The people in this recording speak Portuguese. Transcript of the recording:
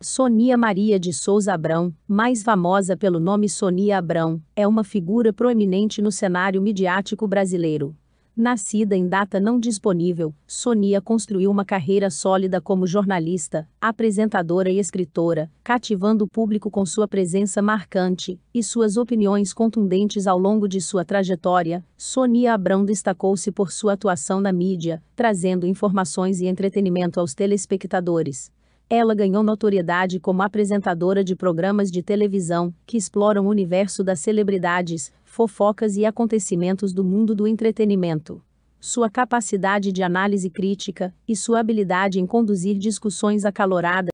Sonia Maria de Souza Abrão, mais famosa pelo nome Sonia Abrão, é uma figura proeminente no cenário midiático brasileiro. Nascida em data não disponível, Sonia construiu uma carreira sólida como jornalista, apresentadora e escritora, cativando o público com sua presença marcante e suas opiniões contundentes ao longo de sua trajetória. Sonia Abrão destacou-se por sua atuação na mídia, trazendo informações e entretenimento aos telespectadores. Ela ganhou notoriedade como apresentadora de programas de televisão que exploram o universo das celebridades, fofocas e acontecimentos do mundo do entretenimento. Sua capacidade de análise crítica e sua habilidade em conduzir discussões acaloradas